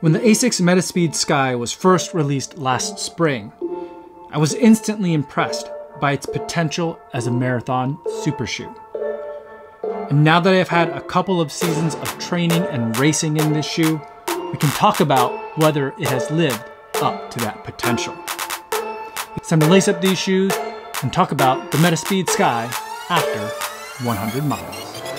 when the ASICS Metaspeed Sky was first released last spring. I was instantly impressed by its potential as a marathon super shoe. And now that I've had a couple of seasons of training and racing in this shoe, we can talk about whether it has lived up to that potential. It's time to lace up these shoes and talk about the Metaspeed Sky after 100 miles.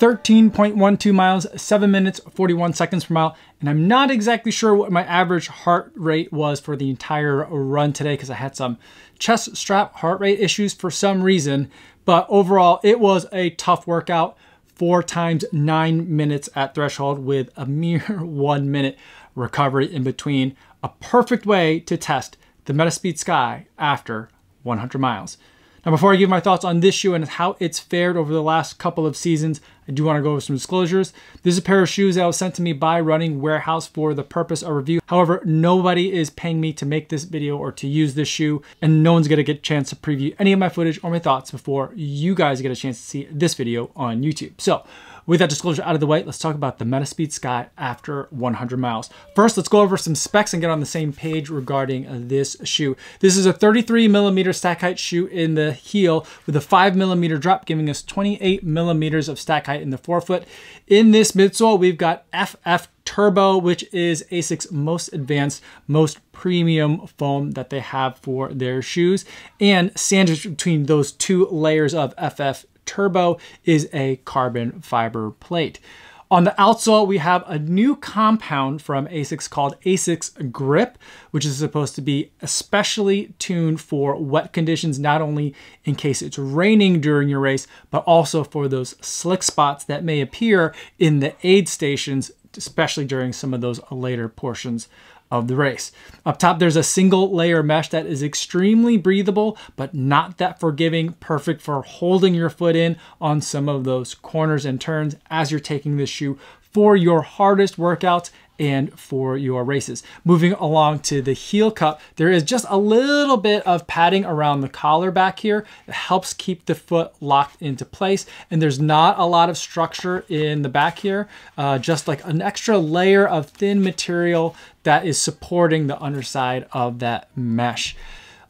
13.12 miles, 7 minutes, 41 seconds per mile. And I'm not exactly sure what my average heart rate was for the entire run today because I had some chest strap heart rate issues for some reason. But overall, it was a tough workout. Four times nine minutes at threshold with a mere one minute recovery in between. A perfect way to test the Metaspeed Sky after 100 miles. Now, before I give my thoughts on this shoe and how it's fared over the last couple of seasons, I do want to go over some disclosures. This is a pair of shoes that was sent to me by Running Warehouse for the purpose of review. However, nobody is paying me to make this video or to use this shoe, and no one's going to get a chance to preview any of my footage or my thoughts before you guys get a chance to see this video on YouTube. So with that disclosure out of the way, let's talk about the Metaspeed Sky after 100 miles. First, let's go over some specs and get on the same page regarding uh, this shoe. This is a 33 millimeter stack height shoe in the heel with a five millimeter drop, giving us 28 millimeters of stack height in the forefoot. In this midsole, we've got FF Turbo, which is ASIC's most advanced, most premium foam that they have for their shoes, and sandwiched between those two layers of FF turbo is a carbon fiber plate. On the outsole, we have a new compound from ASICS called ASICS Grip, which is supposed to be especially tuned for wet conditions, not only in case it's raining during your race, but also for those slick spots that may appear in the aid stations, especially during some of those later portions of the race. Up top, there's a single layer mesh that is extremely breathable, but not that forgiving, perfect for holding your foot in on some of those corners and turns as you're taking this shoe for your hardest workouts and for your races. Moving along to the heel cup, there is just a little bit of padding around the collar back here. It helps keep the foot locked into place. And there's not a lot of structure in the back here, uh, just like an extra layer of thin material that is supporting the underside of that mesh.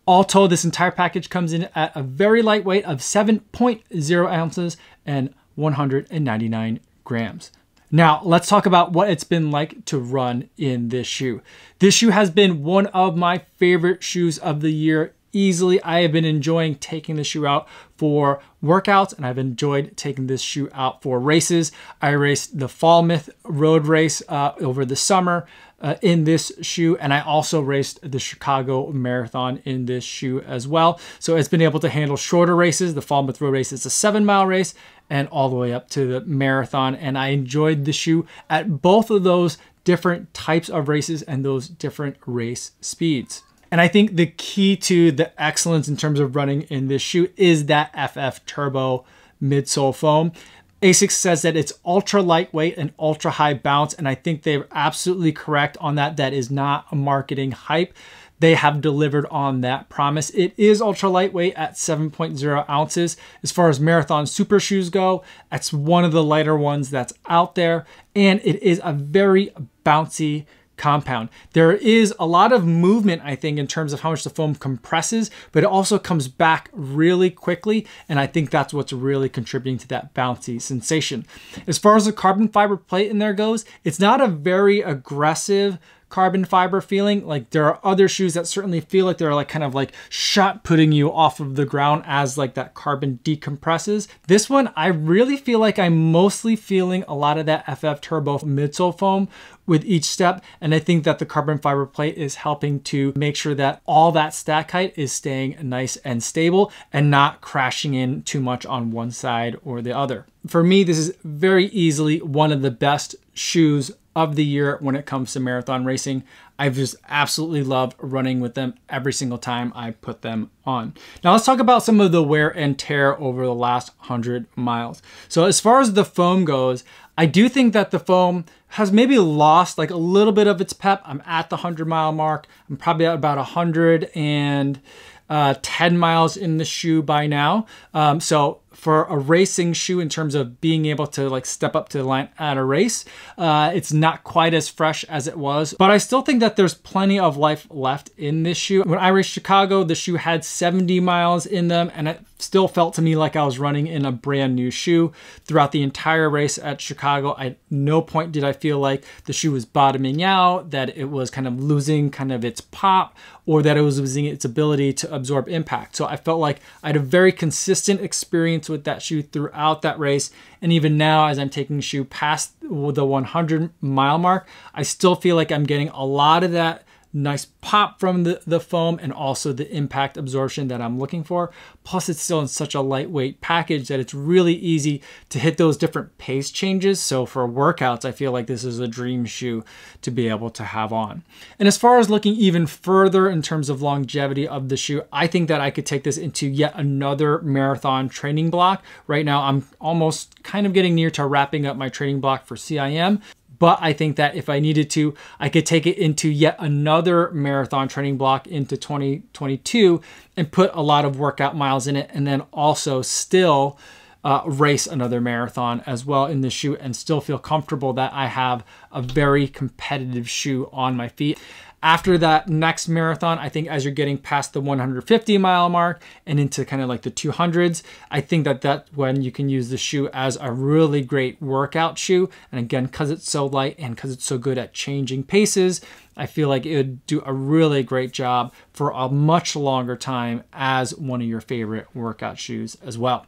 All told, this entire package comes in at a very light weight of 7.0 ounces and 199 grams. Now, let's talk about what it's been like to run in this shoe. This shoe has been one of my favorite shoes of the year easily. I have been enjoying taking this shoe out for workouts and I've enjoyed taking this shoe out for races. I raced the Falmouth road race uh, over the summer uh, in this shoe and I also raced the Chicago Marathon in this shoe as well. So it's been able to handle shorter races. The Falmouth road race is a seven mile race and all the way up to the marathon. And I enjoyed the shoe at both of those different types of races and those different race speeds. And I think the key to the excellence in terms of running in this shoe is that FF Turbo midsole foam. ASICS says that it's ultra lightweight and ultra high bounce, and I think they're absolutely correct on that. That is not a marketing hype they have delivered on that promise. It is ultra lightweight at 7.0 ounces. As far as Marathon Super shoes go, that's one of the lighter ones that's out there. And it is a very bouncy compound. There is a lot of movement, I think, in terms of how much the foam compresses, but it also comes back really quickly. And I think that's what's really contributing to that bouncy sensation. As far as the carbon fiber plate in there goes, it's not a very aggressive carbon fiber feeling. Like there are other shoes that certainly feel like they're like kind of like shot putting you off of the ground as like that carbon decompresses. This one, I really feel like I'm mostly feeling a lot of that FF Turbo midsole foam with each step. And I think that the carbon fiber plate is helping to make sure that all that stack height is staying nice and stable and not crashing in too much on one side or the other. For me, this is very easily one of the best shoes of the year when it comes to marathon racing. I've just absolutely loved running with them every single time I put them on. Now let's talk about some of the wear and tear over the last 100 miles. So as far as the foam goes, I do think that the foam has maybe lost like a little bit of its pep. I'm at the 100 mile mark. I'm probably at about 100 and uh, 10 miles in the shoe by now. Um, so for a racing shoe in terms of being able to like step up to the line at a race. Uh, it's not quite as fresh as it was, but I still think that there's plenty of life left in this shoe. When I raced Chicago, the shoe had 70 miles in them and it still felt to me like I was running in a brand new shoe. Throughout the entire race at Chicago, at no point did I feel like the shoe was bottoming out, that it was kind of losing kind of its pop or that it was losing its ability to absorb impact. So I felt like I had a very consistent experience with that shoe throughout that race. And even now, as I'm taking shoe past the 100 mile mark, I still feel like I'm getting a lot of that nice pop from the, the foam and also the impact absorption that I'm looking for. Plus it's still in such a lightweight package that it's really easy to hit those different pace changes. So for workouts, I feel like this is a dream shoe to be able to have on. And as far as looking even further in terms of longevity of the shoe, I think that I could take this into yet another marathon training block. Right now, I'm almost kind of getting near to wrapping up my training block for CIM. But I think that if I needed to, I could take it into yet another marathon training block into 2022 and put a lot of workout miles in it and then also still uh, race another marathon as well in the shoe and still feel comfortable that I have a very competitive shoe on my feet. After that next marathon, I think as you're getting past the 150 mile mark and into kind of like the 200s, I think that that when you can use the shoe as a really great workout shoe. And again, because it's so light and because it's so good at changing paces, I feel like it would do a really great job for a much longer time as one of your favorite workout shoes as well.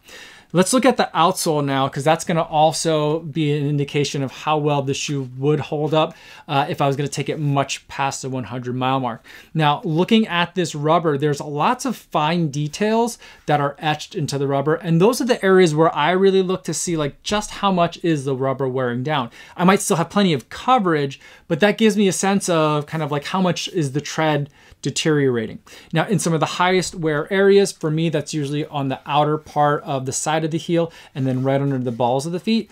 Let's look at the outsole now because that's going to also be an indication of how well the shoe would hold up uh, if I was going to take it much past the 100 mile mark. Now looking at this rubber, there's lots of fine details that are etched into the rubber and those are the areas where I really look to see like just how much is the rubber wearing down. I might still have plenty of coverage, but that gives me a sense of kind of like how much is the tread deteriorating. Now in some of the highest wear areas, for me that's usually on the outer part of the side of the heel and then right under the balls of the feet.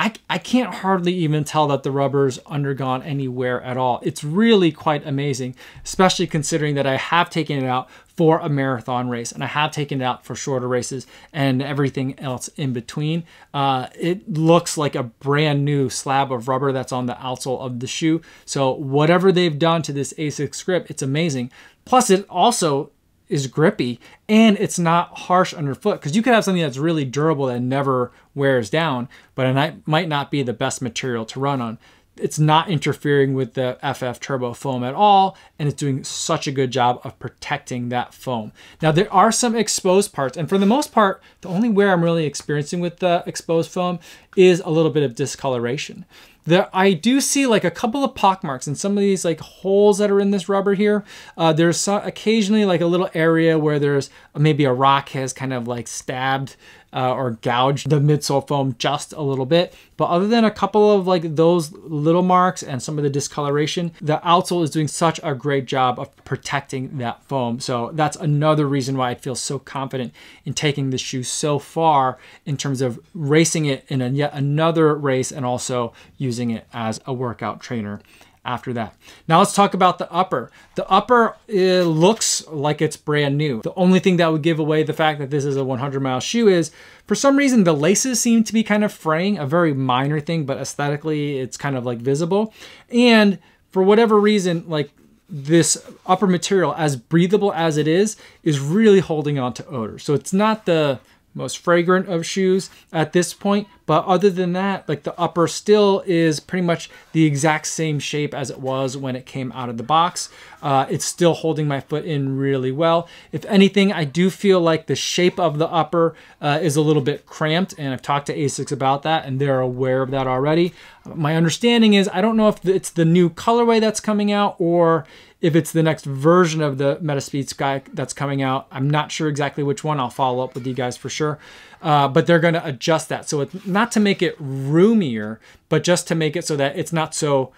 I, I can't hardly even tell that the rubber's undergone any wear at all. It's really quite amazing, especially considering that I have taken it out for a marathon race and I have taken it out for shorter races and everything else in between. Uh, it looks like a brand new slab of rubber that's on the outsole of the shoe. So whatever they've done to this ASICS grip, it's amazing. Plus it also is grippy and it's not harsh underfoot because you could have something that's really durable that never wears down, but it might not be the best material to run on. It's not interfering with the FF Turbo foam at all, and it's doing such a good job of protecting that foam. Now, there are some exposed parts, and for the most part, the only wear I'm really experiencing with the exposed foam is a little bit of discoloration. There, I do see like a couple of pockmarks in some of these like holes that are in this rubber here. Uh, there's so, occasionally like a little area where there's maybe a rock has kind of like stabbed uh, or gouge the midsole foam just a little bit. But other than a couple of like those little marks and some of the discoloration, the outsole is doing such a great job of protecting that foam. So that's another reason why I feel so confident in taking this shoe so far in terms of racing it in a, yet another race and also using it as a workout trainer after that. Now let's talk about the upper. The upper looks like it's brand new. The only thing that would give away the fact that this is a 100 mile shoe is for some reason the laces seem to be kind of fraying, a very minor thing, but aesthetically it's kind of like visible. And for whatever reason, like this upper material, as breathable as it is, is really holding on to odor. So it's not the most fragrant of shoes at this point, but other than that, like the upper still is pretty much the exact same shape as it was when it came out of the box. Uh, it's still holding my foot in really well. If anything, I do feel like the shape of the upper uh, is a little bit cramped and I've talked to ASICS about that and they're aware of that already. My understanding is I don't know if it's the new colorway that's coming out or if it's the next version of the Metaspeed Sky that's coming out. I'm not sure exactly which one. I'll follow up with you guys for sure uh, but they're going to adjust that. So it's not to make it roomier, but just to make it so that it's not so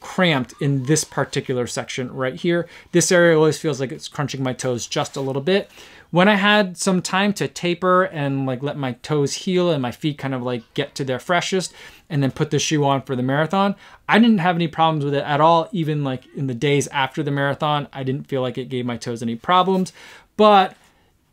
cramped in this particular section right here. This area always feels like it's crunching my toes just a little bit. When I had some time to taper and like let my toes heal and my feet kind of like get to their freshest and then put the shoe on for the marathon, I didn't have any problems with it at all. Even like in the days after the marathon, I didn't feel like it gave my toes any problems. But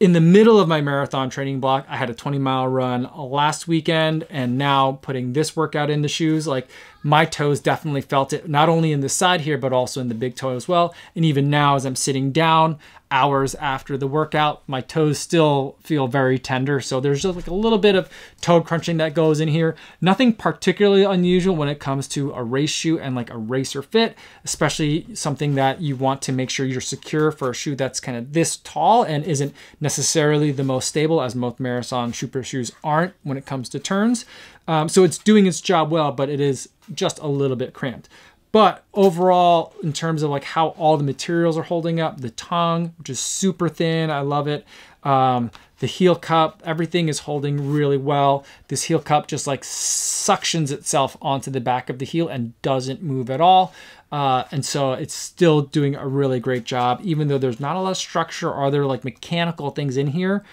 in the middle of my marathon training block, I had a 20 mile run last weekend, and now putting this workout in the shoes, like my toes definitely felt it, not only in the side here, but also in the big toe as well. And even now, as I'm sitting down hours after the workout, my toes still feel very tender. So there's just like a little bit of toe crunching that goes in here. Nothing particularly unusual when it comes to a race shoe and like a racer fit, especially something that you want to make sure you're secure for a shoe that's kind of this tall and isn't necessarily the most stable as most marathon super shoes aren't when it comes to turns. Um, so it's doing its job well, but it is just a little bit cramped. But overall, in terms of like how all the materials are holding up, the tongue, which is super thin, I love it. Um, the heel cup, everything is holding really well. This heel cup just like suctions itself onto the back of the heel and doesn't move at all. Uh, and so it's still doing a really great job, even though there's not a lot of structure Are there like mechanical things in here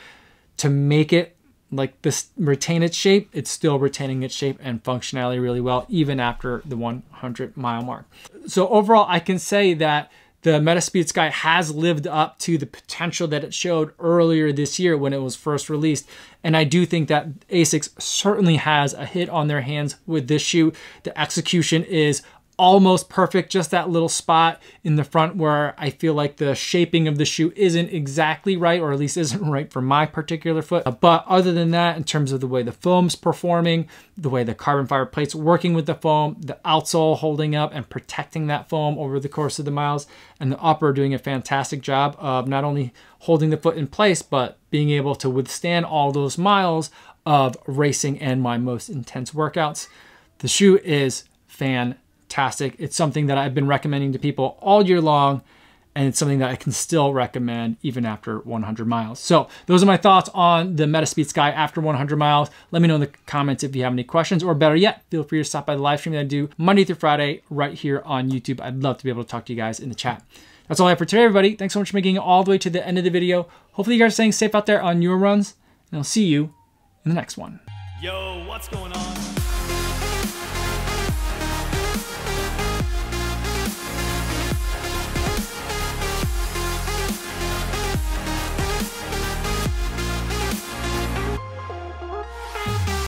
to make it like this retain its shape, it's still retaining its shape and functionality really well, even after the 100 mile mark. So overall, I can say that the Metaspeed Sky has lived up to the potential that it showed earlier this year when it was first released. And I do think that ASICS certainly has a hit on their hands with this shoe. The execution is almost perfect, just that little spot in the front where I feel like the shaping of the shoe isn't exactly right, or at least isn't right for my particular foot. But other than that, in terms of the way the foam's performing, the way the carbon fiber plate's working with the foam, the outsole holding up and protecting that foam over the course of the miles, and the upper doing a fantastic job of not only holding the foot in place, but being able to withstand all those miles of racing and my most intense workouts. The shoe is fantastic fantastic. It's something that I've been recommending to people all year long, and it's something that I can still recommend even after 100 miles. So those are my thoughts on the Metaspeed Sky after 100 miles. Let me know in the comments if you have any questions, or better yet, feel free to stop by the live stream that I do Monday through Friday right here on YouTube. I'd love to be able to talk to you guys in the chat. That's all I have for today, everybody. Thanks so much for making it all the way to the end of the video. Hopefully you guys are staying safe out there on your runs, and I'll see you in the next one. Yo, what's going on?